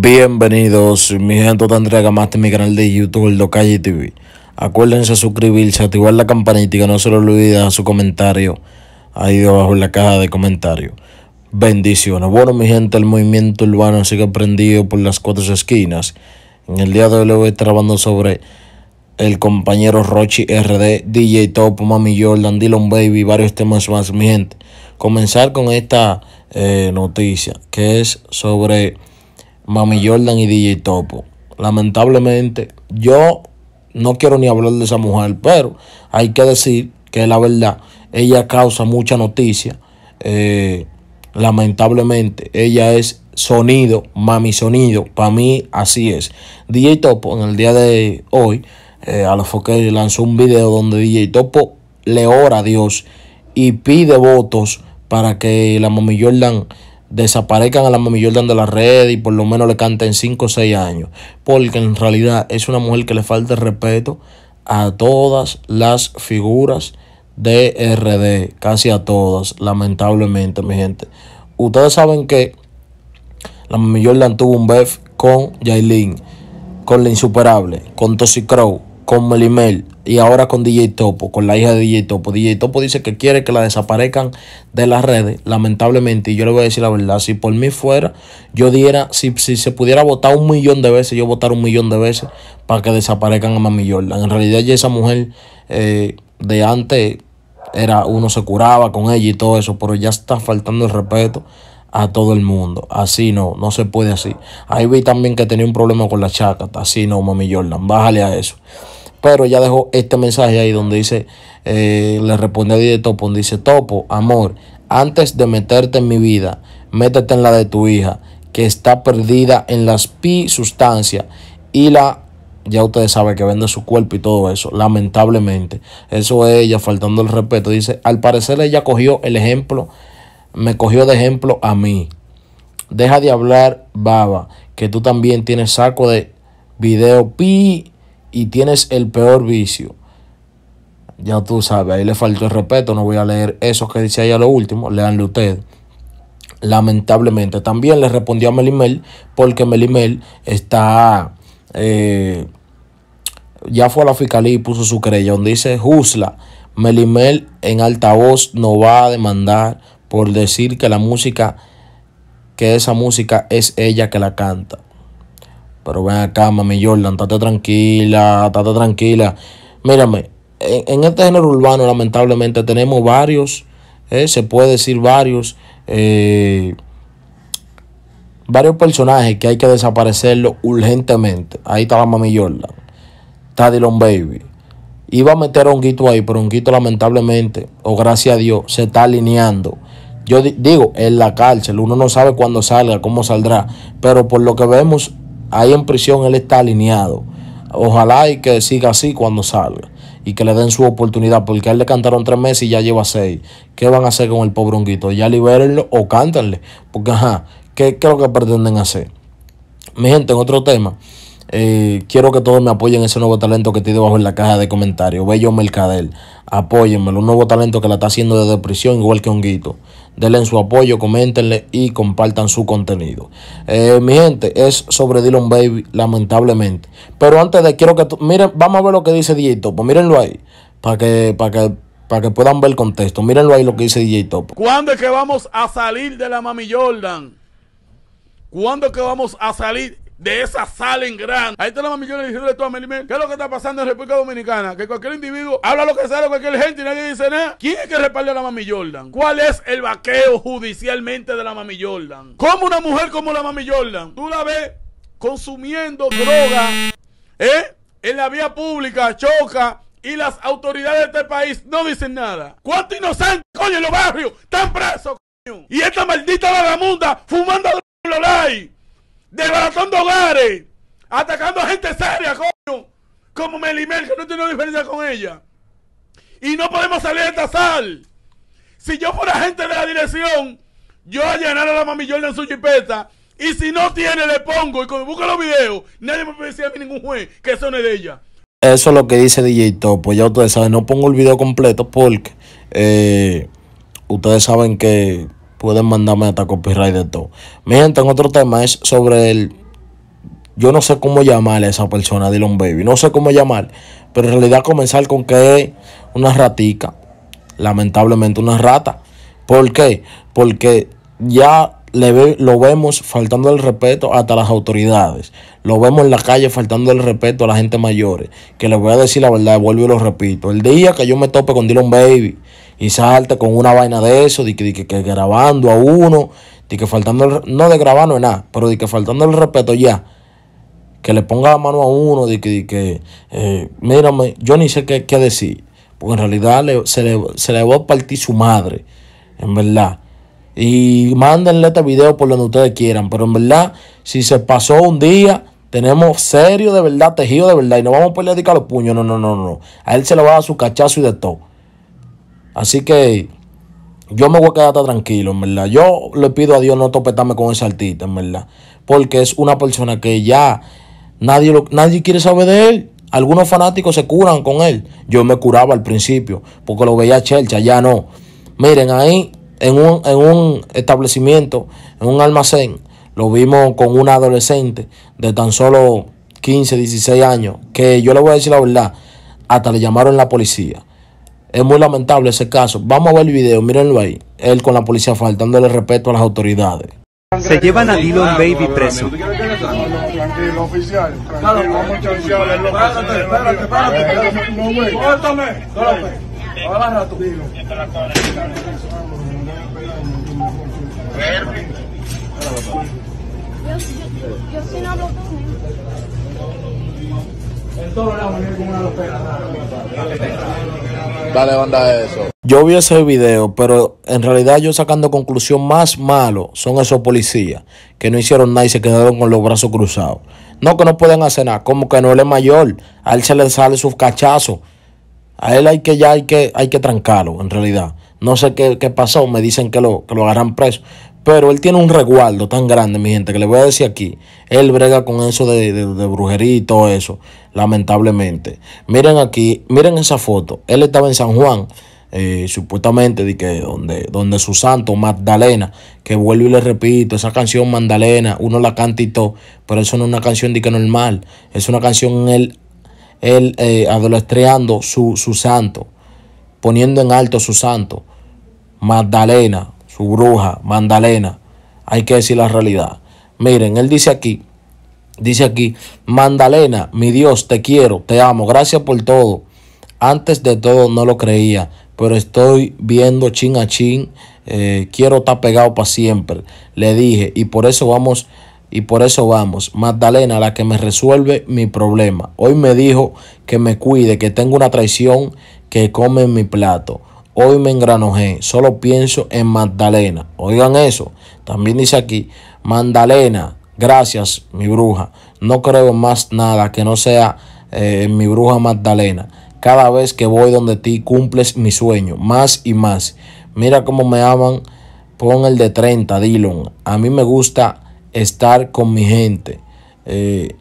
Bienvenidos, mi gente, otra entrega más mi canal de YouTube, el Docalle TV. Acuérdense a suscribirse, activar la campanita y que no se lo olviden su comentario ahí debajo en la caja de comentarios. Bendiciones. Bueno, mi gente, el movimiento urbano sigue prendido por las cuatro esquinas. En el día de hoy le voy a sobre el compañero Rochi RD, DJ Topo, Mami Jordan, Dylan Baby, varios temas más, mi gente. Comenzar con esta eh, noticia que es sobre Mami Jordan y DJ Topo. Lamentablemente, yo no quiero ni hablar de esa mujer, pero hay que decir que la verdad, ella causa mucha noticia. Eh, lamentablemente, ella es sonido, mami sonido. Para mí, así es. DJ Topo, en el día de hoy, eh, a la Foque lanzó un video donde DJ Topo le ora a Dios y pide votos para que la Mami Jordan desaparezcan a la Mami Jordan de la red y por lo menos le canten 5 o 6 años. Porque en realidad es una mujer que le falta respeto a todas las figuras de RD, casi a todas, lamentablemente, mi gente. Ustedes saben que la Mami Jordan tuvo un beef con Jailin, con la insuperable, con Tossy Crow, con Melimel y ahora con DJ Topo, con la hija de DJ Topo. DJ Topo dice que quiere que la desaparezcan de las redes, lamentablemente, y yo le voy a decir la verdad, si por mí fuera, yo diera, si, si se pudiera votar un millón de veces, yo votar un millón de veces para que desaparezcan a Mami Jordan. En realidad ya esa mujer eh, de antes era, uno se curaba con ella y todo eso, pero ya está faltando el respeto a todo el mundo. Así no, no se puede así. Ahí vi también que tenía un problema con la chácata. Así no, mami Jordan, bájale a eso. Pero ya dejó este mensaje ahí donde dice, eh, le responde a de Topo, donde dice, Topo, amor, antes de meterte en mi vida, métete en la de tu hija, que está perdida en las pi sustancias y la ya ustedes saben que vende su cuerpo y todo eso, lamentablemente. Eso es ella, faltando el respeto. Dice, al parecer ella cogió el ejemplo me cogió de ejemplo a mí. Deja de hablar, baba, que tú también tienes saco de video pi y tienes el peor vicio. Ya tú sabes, ahí le faltó el respeto, no voy a leer eso que dice ahí a lo último, leanle usted. Lamentablemente, también le respondió a Melimel porque Melimel está... Eh, ya fue a la fiscalía y puso su creyón. dice Jusla, Melimel en altavoz no va a demandar por decir que la música, que esa música es ella que la canta. Pero ven acá, mami Jordan, estate tranquila, estate tranquila. Mírame, en, este género urbano lamentablemente tenemos varios, eh, se puede decir varios, eh, varios personajes que hay que desaparecerlo urgentemente. Ahí está la Mami Jordan, está long Baby. Iba a meter a Honguito ahí, pero Honguito lamentablemente, o gracias a Dios, se está alineando yo digo, en la cárcel, uno no sabe cuándo salga, cómo saldrá, pero por lo que vemos ahí en prisión, él está alineado. Ojalá y que siga así cuando salga y que le den su oportunidad, porque a él le cantaron tres meses y ya lleva seis. ¿Qué van a hacer con el pobre honguito? ¿Ya liberarlo o cántanle? Porque, ajá, ¿qué, es lo que pretenden hacer? Mi gente, en otro tema, eh, quiero que todos me apoyen ese nuevo talento que estoy debajo en la caja de comentarios. Bello Mercadel, Apóyenme. un nuevo talento que la está haciendo desde prisión, igual que honguito denle su apoyo, coméntenle y compartan su contenido. Eh, mi gente, es sobre Dylan Baby, lamentablemente. Pero antes de, quiero que miren, vamos a ver lo que dice DJ Topo, mírenlo ahí, para que, para que, para que puedan ver el contexto. Mírenlo ahí lo que dice DJ Topo. ¿Cuándo es que vamos a salir de la Mami Jordan? ¿Cuándo es que vamos a salir? de esa salen grande. Ahí está la mami Jordan diciéndole a Melimel. ¿Qué es lo que está pasando en República Dominicana? Que cualquier individuo habla lo que sabe, cualquier gente y nadie dice nada. ¿Quién es que respalda a la mami Jordan? ¿Cuál es el vaqueo judicialmente de la mami Jordan? ¿Cómo una mujer como la mami Jordan? Tú la ves consumiendo droga, ¿eh? En la vía pública, choca. Y las autoridades de este país no dicen nada. ¿Cuántos inocentes, coño, en los barrios están presos, coño? Y esta maldita vagamunda fumando droga, de hogares, atacando a gente seria, coño, como Melimer que no tiene diferencia con ella. Y no podemos salir de esta sal Si yo fuera gente de la dirección, yo allanara a la mami en su chipeta. Y si no tiene, le pongo. Y cuando busco los videos, nadie me puede decir a mí ningún juez que eso no es de ella. Eso es lo que dice DJ pues Ya ustedes saben, no pongo el video completo porque eh, ustedes saben que pueden mandarme hasta copyright de todo. Mientras, otro tema es sobre el. Yo no sé cómo llamarle a esa persona, Dylan Baby. No sé cómo llamar. Pero en realidad comenzar con que es una ratica. Lamentablemente una rata. ¿Por qué? Porque ya le lo vemos faltando el respeto hasta las autoridades. Lo vemos en la calle faltando el respeto a la gente mayor. Que les voy a decir la verdad, vuelvo y lo repito. El día que yo me tope con Dylan Baby y salte con una vaina de eso, de que, grabando a uno, de que faltando no de grabar no es nada, pero de que faltando el respeto ya. Que le ponga la mano a uno, de que, eh, mírame, yo ni sé qué, decir. Porque en realidad se, le, se le va a partir su madre, en verdad. Y mándenle este video por donde ustedes quieran. Pero en verdad, si se pasó un día, tenemos serio de verdad, tejido de verdad. Y no vamos a pelear a los puños. No, no, no, no. A él se lo va a dar su cachazo y de todo. Así que yo me voy a quedar tranquilo, en verdad. Yo le pido a Dios no topetarme con ese artista, en verdad. Porque es una persona que ya nadie, nadie quiere saber de él. Algunos fanáticos se curan con él. Yo me curaba al principio porque lo veía a Chelcha, ya no. Miren, ahí en un, en un establecimiento, en un almacén. Lo vimos con una adolescente de tan solo 15, 16 años, que yo le voy a decir la verdad, hasta le llamaron la policía. Es muy lamentable ese caso. Vamos a ver el video, mírenlo ahí. Él con la policía faltándole respeto a las autoridades. Se llevan a Dylan Baby preso. Tranquilo, oficial. Yo, eso. Yo vi ese video, pero en realidad yo sacando conclusión más malo son esos policías que no hicieron nada y se quedaron con los brazos cruzados. No que no pueden hacer nada, como que no él es mayor, a él se le sale sus cachazos. A él hay que ya hay que, hay que trancarlo, en realidad. No sé qué, pasó, me dicen que lo, que agarran preso. Pero él tiene un resguardo tan grande, mi gente, que le voy a decir aquí. Él brega con eso de, de, brujería y todo eso, lamentablemente. Miren aquí, miren esa foto. Él estaba en San Juan, eh, supuestamente, que donde, donde su santo, Magdalena, que vuelvo y le repito, esa canción Magdalena, uno la canta y todo, pero eso no es una canción de que normal. Es una canción él, él eh, su, su santo, poniendo en alto su santo. Magdalena, su bruja, Magdalena. Hay que decir la realidad. Miren, él dice aquí, dice aquí, Magdalena, mi Dios, te quiero, te amo, gracias por todo. Antes de todo no lo creía, pero estoy viendo chin a chin, eh, quiero estar pegado para siempre. Le dije, y por eso vamos, y por eso vamos. Magdalena, la que me resuelve mi problema. Hoy me dijo que me cuide, que tengo una traición que come en mi plato. Hoy me engranojé, solo pienso en Magdalena. Oigan eso. También dice aquí, Magdalena, gracias, mi bruja. No creo más nada que no sea eh, mi bruja Magdalena. Cada vez que voy donde ti cumples mi sueño, más y más. Mira cómo me aman. Pon el de 30, Dylan. A mí me gusta estar con mi gente. Eh,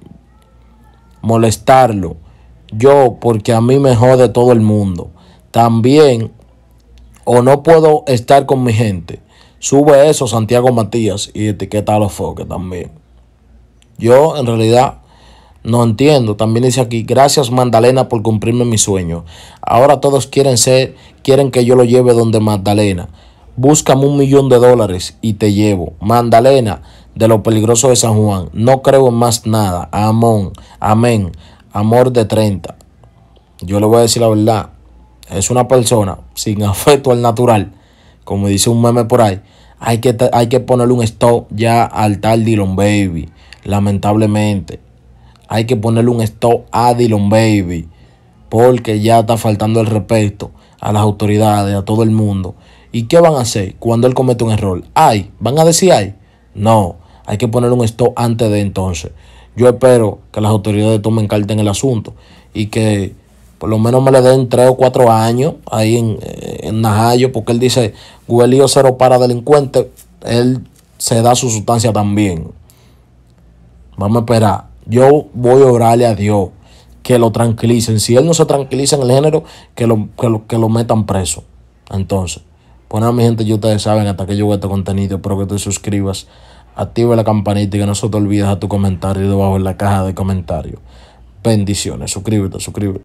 molestarlo. Yo, porque a mí me jode todo el mundo. También o no puedo estar con mi gente. Sube eso, Santiago Matías, y etiqueta a los foques también. Yo, en realidad, no entiendo. También dice aquí, gracias Magdalena por cumplirme mi sueño. Ahora todos quieren ser, quieren que yo lo lleve donde Magdalena. Búscame un millón de dólares y te llevo. Magdalena, de lo peligroso de San Juan. No creo en más nada. Amón. Amén. Amor de 30. Yo le voy a decir la verdad es una persona sin afecto al natural, como dice un meme por ahí, hay que, hay que ponerle un stop ya al tal Dylan Baby, lamentablemente. Hay que ponerle un stop a Dylan Baby, porque ya está faltando el respeto a las autoridades, a todo el mundo. ¿Y qué van a hacer cuando él comete un error? ¿Ay? ¿Van a decir ay? No, hay que ponerle un stop antes de entonces. Yo espero que las autoridades tomen carta en el asunto y que por lo menos me le den tres o cuatro años ahí en, Najayo, porque él dice, Guelío cero para delincuentes. él se da su sustancia también. Vamos a esperar. Yo voy a orarle a Dios que lo tranquilicen. Si él no se tranquiliza en el género, que lo, que lo, metan preso. Entonces, pues mi gente, yo ustedes saben, hasta que yo este contenido, espero que te suscribas, Activa la campanita y que no se te olvides a tu comentario debajo en la caja de comentarios. Bendiciones, suscríbete, suscríbete.